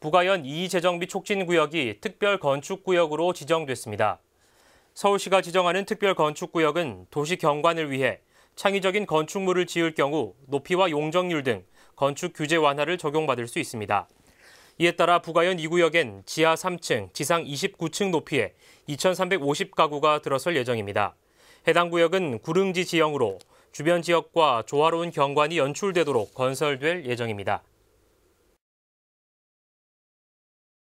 부가연 2재정비 촉진구역이 특별건축구역으로 지정됐습니다. 서울시가 지정하는 특별건축구역은 도시 경관을 위해 창의적인 건축물을 지을 경우 높이와 용적률 등 건축 규제 완화를 적용받을 수 있습니다. 이에 따라 부가연 2구역엔 지하 3층, 지상 29층 높이에 2,350가구가 들어설 예정입니다. 해당 구역은 구릉지 지형으로 주변 지역과 조화로운 경관이 연출되도록 건설될 예정입니다.